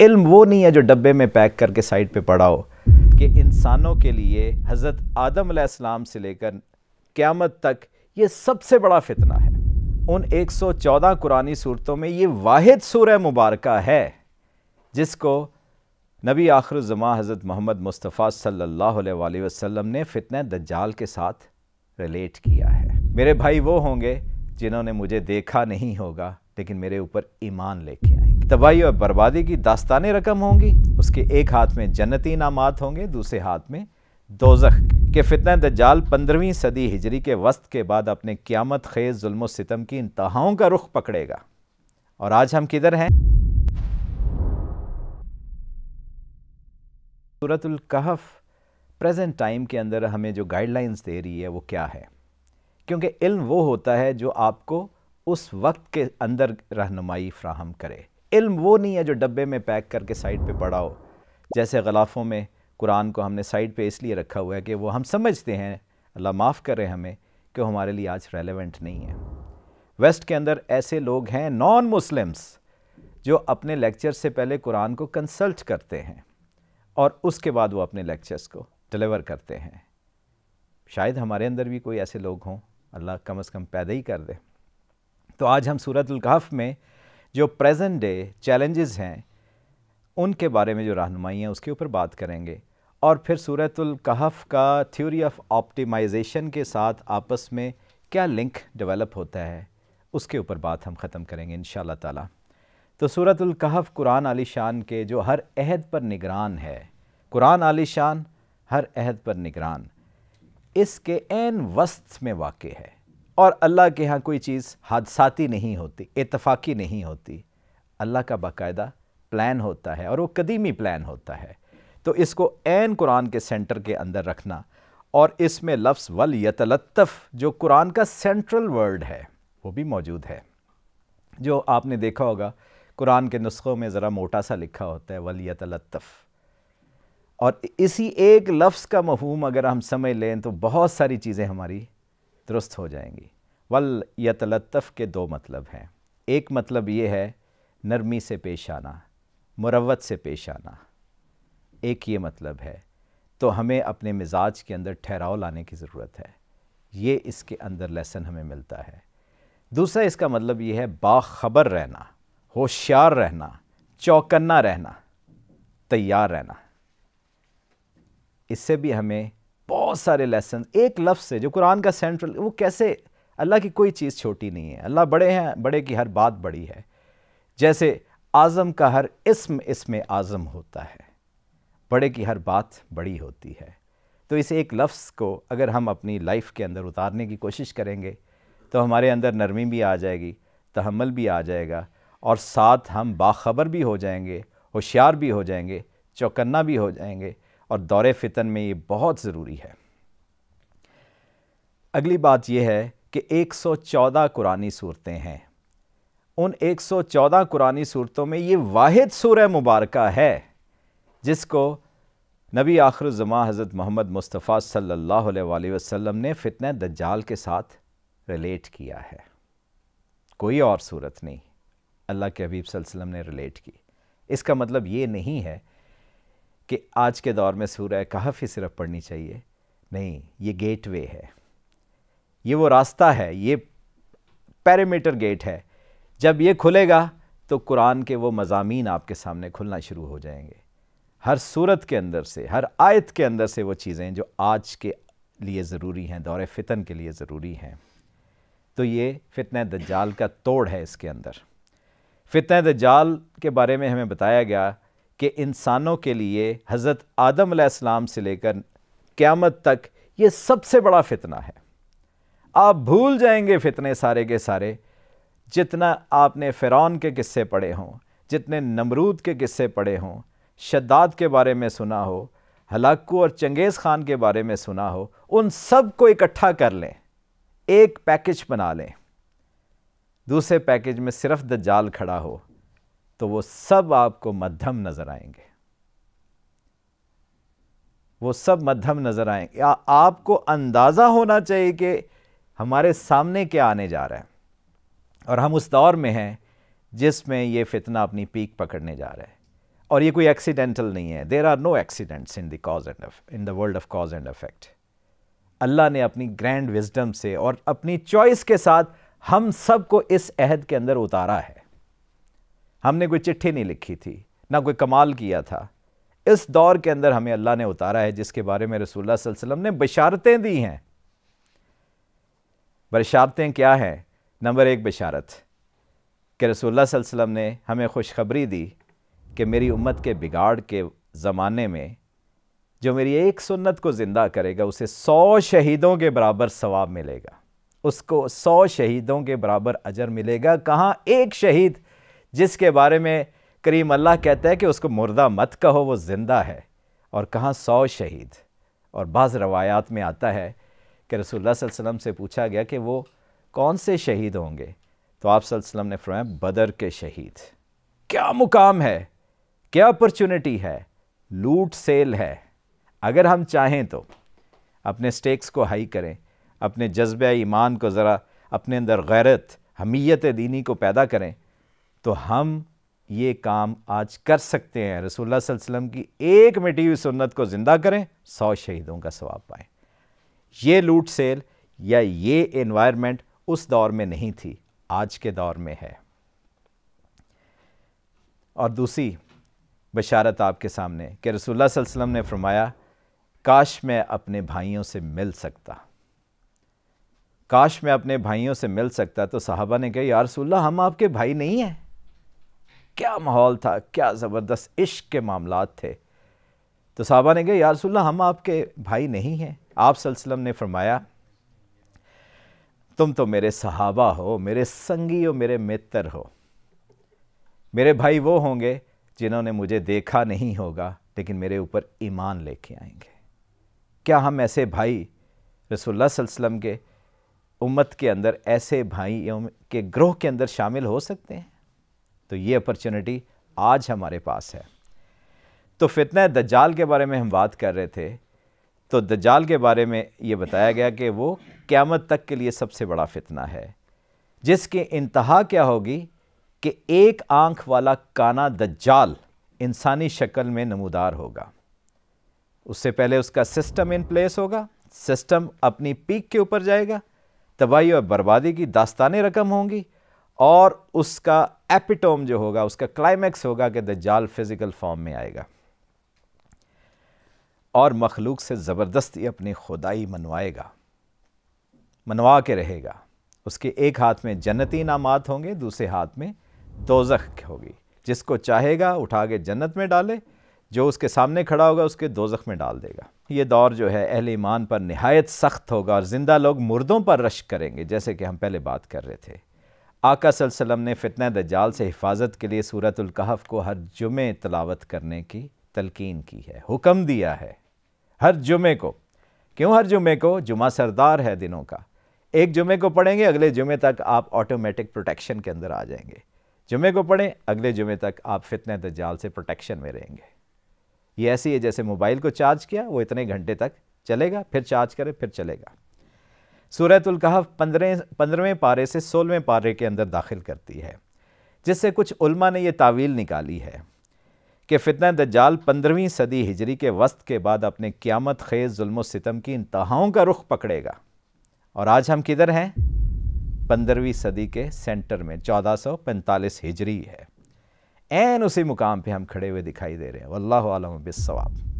इल्म वो नहीं है जो डब्बे में पैक करके साइड पे पड़ा हो कि इंसानों के लिए हज़रत आदम आसमाम से लेकर क़्यामत तक ये सबसे बड़ा फितना है उन 114 कुरानी सूरतों में ये वाद सूर मुबारक है जिसको नबी आखर ज़मा हज़रत मोहम्मद मुस्तफ़ा सल्लल्लाहु वसम ने फितन दज्जाल के साथ रिलेट किया है मेरे भाई वो होंगे जिन्होंने मुझे देखा नहीं होगा लेकिन मेरे ऊपर ईमान लेके आएंगे तबाही और बर्बादी की दास्तान रकम होंगी उसके एक हाथ में जन्नती इनामात होंगे दूसरे हाथ में दोजख के फितना दाल पंद्रहवीं सदी हिजरी के वस्त के बाद अपने क़्यामत खेज जुल्म सितम की इंतहाओं का रुख पकड़ेगा और आज हम किधर हैं सूरतुल्कहफ प्रजेंट प्रेजेंट टाइम के अंदर हमें जो गाइडलाइंस दे रही है वो क्या है क्योंकि इल्म वो होता है जो आपको उस वक्त के अंदर रहनुमाई फ्राहम करे इल्म वो नहीं है जो डब्बे में पैक करके साइड पे पड़ा हो जैसे गलाफ़ों में कुरान को हमने साइड पे इसलिए रखा हुआ है कि वो हम समझते हैं अल्लाह माफ़ करें हमें कि हमारे लिए आज रेलिवेंट नहीं है वेस्ट के अंदर ऐसे लोग हैं नॉन मुस्लिम्स जो अपने लेक्चर से पहले कुरान को कंसल्ट करते हैं और उसके बाद वो अपने लेक्चर्स को डिलीवर करते हैं शायद हमारे अंदर भी कोई ऐसे लोग हों अल्लाह कम अज़ कम पैदा ही कर दे तो आज हम सूरत में जो प्रेजेंट डे चैलेंजेस हैं उनके बारे में जो रहनुमाई है उसके ऊपर बात करेंगे और फिर सूरतुल कहफ का थ्योरी ऑफ ऑप्टिमाइजेशन के साथ आपस में क्या लिंक डेवलप होता है उसके ऊपर बात हम ख़त्म करेंगे इन ताला तो सूरतुल कहफ कुरान आली शान के जो हर अहद पर निगरान है कुरान आली शान हर अहद पर निगरान इसके एन वस्त में वाक़ है और अल्लाह के यहाँ कोई चीज़ हादसाती नहीं होती इतफाक़ी नहीं होती अल्लाह का बाकायदा प्लान होता है और वो कदीमी प्लान होता है तो इसको एन कुरान के सेंटर के अंदर रखना और इसमें लफ्स वल यतलतफ़ जो कुरान का सेंट्रल वर्ड है वो भी मौजूद है जो आपने देखा होगा कुरान के नुस्खों में ज़रा मोटा सा लिखा होता है वल यतलतफ़ और इसी एक लफ्ज़ का मफहम अगर हम समझ लें तो बहुत सारी चीज़ें हमारी दुरुस्त हो जाएंगी वल यतलतफ के दो मतलब हैं एक मतलब ये है नरमी से पेश आना मुरवत से पेश आना एक ये मतलब है तो हमें अपने मिजाज के अंदर ठहराव लाने की ज़रूरत है ये इसके अंदर लेसन हमें मिलता है दूसरा इसका मतलब ये है बाखबर रहना होशियार रहना चौकन्ना रहना तैयार रहना इससे भी हमें बहुत सारे लेसन एक लफ्ज़ से जो कुरान का सेंट्रल वो कैसे अल्लाह की कोई चीज़ छोटी नहीं है अल्लाह बड़े हैं बड़े की हर बात बड़ी है जैसे आज़म का हर इसम इसमें आज़म होता है बड़े की हर बात बड़ी होती है तो इस एक लफ्ज़ को अगर हम अपनी लाइफ के अंदर उतारने की कोशिश करेंगे तो हमारे अंदर नरमी भी आ जाएगी तहमल भी आ जाएगा और साथ हम बाखबर भी हो जाएंगे होशियार भी हो जाएंगे चौकन्ना भी हो जाएंगे और दौरे फितन में ये बहुत ज़रूरी है अगली बात यह है कि 114 कुरानी सूरतें हैं उन 114 कुरानी सूरतों में ये वाहिद सूर मुबारक है जिसको नबी आखर ज़मा हज़रत मोहम्मद मुस्तफ़ा सल्लल्लाहु अलैहि वसल्लम ने फ़ितन दज्जाल के साथ रिलेट किया है कोई और सूरत नहीं अल्लाह के हबीब वसल्लम ने रिलेट की इसका मतलब ये नहीं है कि आज के दौर में सूर्य कहफ ही सिर्फ पढ़नी चाहिए नहीं ये गेटवे है ये वो रास्ता है ये पैरामीटर गेट है जब ये खुलेगा तो कुरान के वो मजामी आपके सामने खुलना शुरू हो जाएंगे हर सूरत के अंदर से हर आयत के अंदर से वो चीज़ें जो आज के लिए ज़रूरी हैं दौरे फितन के लिए ज़रूरी हैं तो ये फितने दज्जाल का तोड़ है इसके अंदर फितने दज्जाल के बारे में हमें बताया गया कि इंसानों के लिए हज़रत आदम आसमाम से लेकर क़्यामत तक ये सबसे बड़ा फितना है आप भूल जाएंगे फितने सारे के सारे जितना आपने फ़िरौन के किस्से पढ़े हों जितने नमरूद के किस्से पढ़े हों शद्दाद के बारे में सुना हो हलाकू और चंगेज़ ख़ान के बारे में सुना हो उन सब को इकट्ठा कर लें एक पैकेज बना लें दूसरे पैकेज में सिर्फ दज्जाल खड़ा हो तो वो सब आपको मध्यम नज़र आएंगे वो सब मध्यम नज़र आएंगे या आपको अंदाज़ा होना चाहिए कि हमारे सामने क्या आने जा रहा है और हम उस दौर में हैं जिसमें ये फितना अपनी पीक पकड़ने जा रहा है और ये कोई एक्सीडेंटल नहीं है there are no accidents in those and in the world of cause and effect Allah ने अपनी ग्रैंड विजडम से और अपनी चॉइस के साथ हम सबको इस अहद के अंदर उतारा है हमने कोई चिट्ठी नहीं लिखी थी ना कोई कमाल किया था इस दौर के अंदर हमें अल्लाह ने उतारा है जिसके बारे में रसूलुल्लाह वसल्लम ने बशारतें दी हैं बशारतें क्या हैं नंबर एक बशारत कि रसूलुल्लाह वसल्लम ने हमें खुशखबरी दी कि मेरी उम्मत के बिगाड़ के ज़माने में जो मेरी एक सुन्नत को ज़िंदा करेगा उसे सौ शहीदों के बराबर सवाब मिलेगा उसको सौ शहीदों के बराबर अजर मिलेगा कहाँ एक शहीद जिसके बारे में करीम अल्लाह कहता है कि उसको मुर्दा मत कहो वो ज़िंदा है और कहाँ सौ शहीद और बाज़ रवायात में आता है कि रसोल्ला वसम से पूछा गया कि वो कौन से शहीद होंगे तो आप सल्लम ने फरमाया बदर के शहीद क्या मुकाम है क्या अपॉर्चुनिटी है लूट सेल है अगर हम चाहें तो अपने स्टेक्स को हाई करें अपने जज्ब ईमान को ज़रा अपने अंदर गैरत हमीयत दीनी को पैदा करें तो हम ये काम आज कर सकते हैं रसूलुल्लाह वसल्लम की एक मिटी हुई सुन्नत को ज़िंदा करें सौ शहीदों का सवाब पाएँ ये लूट सेल या ये इन्वायरमेंट उस दौर में नहीं थी आज के दौर में है और दूसरी बशारत आपके सामने कि रसूलुल्लाह वसल्लम ने फरमाया काश मैं अपने भाइयों से मिल सकता काश मैं अपने भाइयों से मिल सकता तो साहबा ने कहा यार रसूल्ला हम आपके भाई नहीं हैं क्या माहौल था क्या ज़बरदस्त इश्क के मामला थे तो साहबा ने कहा यारसोल्ला हम आपके भाई नहीं हैं आप सल्लम ने फरमाया तुम तो मेरे सहाबा हो मेरे संगी हो मेरे मित्र हो मेरे भाई वो होंगे जिन्होंने मुझे देखा नहीं होगा लेकिन मेरे ऊपर ईमान लेके आएंगे क्या हम ऐसे भाई रसोल्ला वसम के उम्मत के अंदर ऐसे भाई के ग्रोह के अंदर शामिल हो सकते हैं तो ये अपॉर्चुनिटी आज हमारे पास है तो फितना दज्जाल के बारे में हम बात कर रहे थे तो दज्जाल के बारे में ये बताया गया कि वो क़्यामत तक के लिए सबसे बड़ा फितना है जिसकी इंतहा क्या होगी कि एक आंख वाला काना दज्जाल इंसानी शक्ल में नमूदार होगा उससे पहले उसका सिस्टम इन प्लेस होगा सिस्टम अपनी पीक के ऊपर जाएगा तबाही और बर्बादी की दास्तानें रकम होंगी और उसका एपिटोम जो होगा उसका क्लाइमैक्स होगा कि दज्जाल फिज़िकल फॉर्म में आएगा और मखलूक से ज़बरदस्ती अपनी खुदाई मनवाएगा मनवा के रहेगा उसके एक हाथ में जन्नती इनामात होंगे दूसरे हाथ में दोजख होगी जिसको चाहेगा उठा के जन्नत में डाले जो उसके सामने खड़ा होगा उसके दोजख में डाल देगा ये दौर जो है अहल ईमान पर नहायत सख्त होगा और ज़िंदा लोग मुर्दों पर रश करेंगे जैसे कि हम पहले बात कर रहे थे आका वसम ने फ़ितन दजाल से हिफाजत के लिए सूरतुल को हर जुमे तलावत करने की तलकीन की है हुक्म दिया है हर जुमे को क्यों हर जुमे को जुमा सरदार है दिनों का एक जुमे को पढ़ेंगे अगले जुमे तक आप ऑटोमेटिक प्रोटेक्शन के अंदर आ जाएंगे जुमे को पढ़ें अगले जुमे तक आप फितने दजाल से प्रोटेक्शन में रहेंगे ये ऐसी है जैसे मोबाइल को चार्ज किया वो इतने घंटे तक चलेगा फिर चार्ज करें फिर चलेगा सूरतुल कहफ पंद्रह पंद्रहवें पारे से सोलहवें पारे के अंदर दाखिल करती है जिससे कुछ उल्मा ने यह तावील निकाली है कि फितना दज्जाल पंद्रहवीं सदी हिजरी के वस्त के बाद अपने क़्यामत खेज जुल्म की इंतहाओं का रुख पकड़ेगा और आज हम किधर हैं पंद्रहवीं सदी के सेंटर में चौदह सौ पैंतालीस हिजरी है एन उसी मुकाम पर हम खड़े हुए दिखाई दे रहे हैं वल्लाम आलम बिसवाब